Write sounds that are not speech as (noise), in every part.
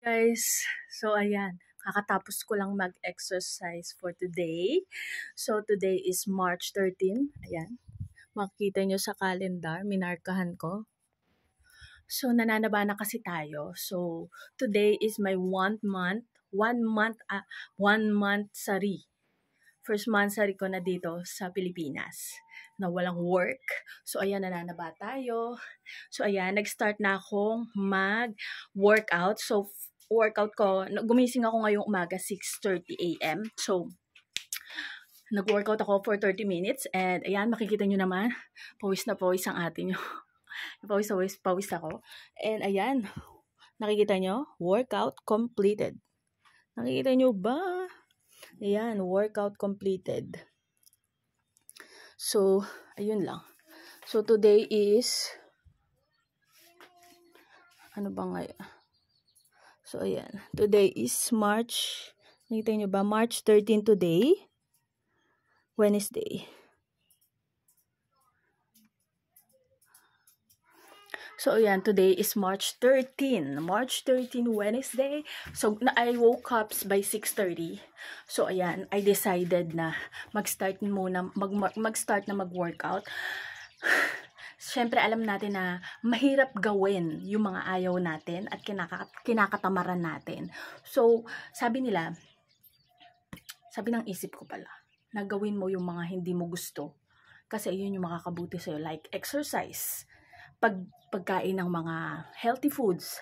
guys. So, ayan. Kakatapos ko lang mag-exercise for today. So, today is March 13. Ayan. Makikita nyo sa calendar, minarkahan ko. So, nananaba na kasi tayo. So, today is my one month, one month, uh, one month sari. First month sari ko na dito sa Pilipinas na walang work. So, ayan, nananaba tayo. So, ayan, nag-start na akong mag-workout. So, workout ko, gumising ako ngayong umaga 6.30 a.m. So, nag-workout ako for 30 minutes and ayan, makikita nyo naman, pawis na pawis ang atin nyo. (laughs) pawis na pawis, pawis ako. And ayan, nakikita nyo, workout completed. Nakikita nyo ba? Ayan, workout completed. So, ayun lang. So, today is, ano ba ngayon? So, ayan. Today is March, nakita nyo ba? March 13 today. Wednesday. So, ayan, today is March 13. March 13, Wednesday. So, I woke up by 6.30. So, ayan, I decided na mag-start muna, mag-start mag, na mag-workout syempre alam natin na mahirap gawin yung mga ayaw natin at kinakatamaran natin. So, sabi nila, sabi ng isip ko pala, nagawin mo yung mga hindi mo gusto kasi yun yung makakabuti sa'yo. Like exercise, pag, pagkain ng mga healthy foods,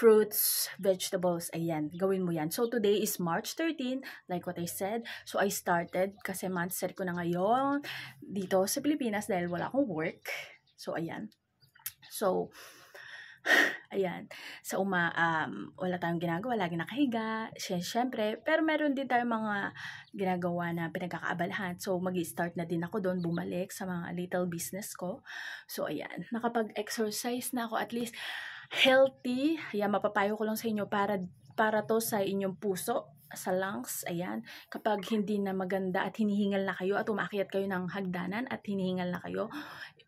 fruits, vegetables, ayan, gawin mo yan. So, today is March 13, like what I said. So, I started kasi month set ko na ngayon dito sa Pilipinas dahil wala akong work. So, ayan. So, (sighs) Ayan. Sa so, uma, um, wala tayong ginagawa, lagi nakahiga, syempre. Pero meron din tayong mga ginagawa na pinagkakaabalahan. So, mag start na din ako doon, bumalik sa mga little business ko. So, ayan. Nakapag-exercise na ako, at least healthy. Ayan, mapapayo ko lang sa inyo para, para to sa inyong puso sa lungs, ayan, kapag hindi na maganda at hinihingal na kayo at umakyat kayo ng hagdanan at hinihingal na kayo,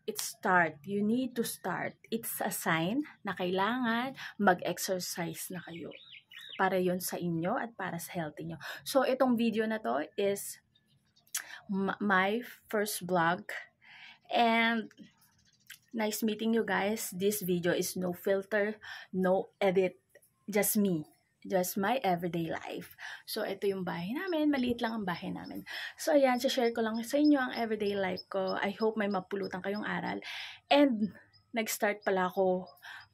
it's start. You need to start. It's a sign na kailangan mag-exercise na kayo para yon sa inyo at para sa health niyo. So, itong video na to is my first vlog and nice meeting you guys. This video is no filter, no edit, just me just my everyday life. So, ito yung bahay namin. Maliit lang ang bahay namin. So, ayan, share ko lang sa inyo ang everyday life ko. I hope may mapulutan kayong aral. And, nag-start pala ako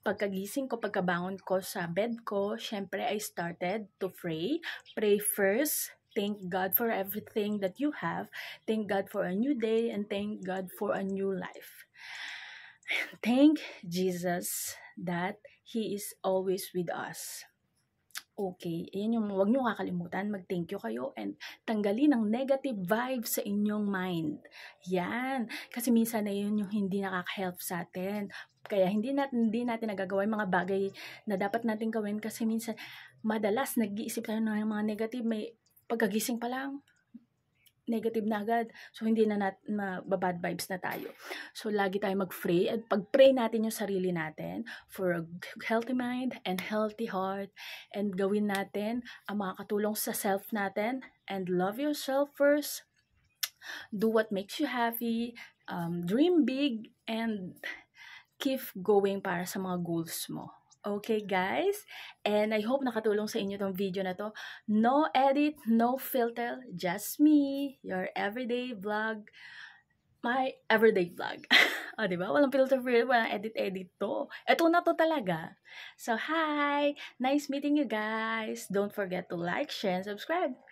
pagkagising ko, pagkabangon ko sa bed ko. Siyempre, I started to pray. Pray first. Thank God for everything that you have. Thank God for a new day and thank God for a new life. Thank Jesus that He is always with us okay. Ayan yung huwag nyo kakalimutan, mag-thank you kayo and tanggalin ang negative vibe sa inyong mind. Yan. Kasi minsan na yun yung hindi nakaka-help sa atin. Kaya hindi natin, hindi natin nagagawa yung mga bagay na dapat natin gawin kasi minsan madalas nag-iisip tayo ng mga negative. May pagkagising pa lang, negative na agad. So, hindi na nat, ma, bad vibes na tayo. So, lagi tayo mag-pray. At pag-pray natin yung sarili natin for a healthy mind and healthy heart. And gawin natin ang mga katulong sa self natin. And love yourself first. Do what makes you happy. Um, dream big. And keep going para sa mga goals mo. Okay guys, and I hope nakatulong sa inyo tong video na to. No edit, no filter, just me, your everyday vlog, my everyday vlog. o, (laughs) oh, diba? Walang filter, filter, walang edit-edit to. Ito na to talaga. So, hi! Nice meeting you guys! Don't forget to like, share, and subscribe.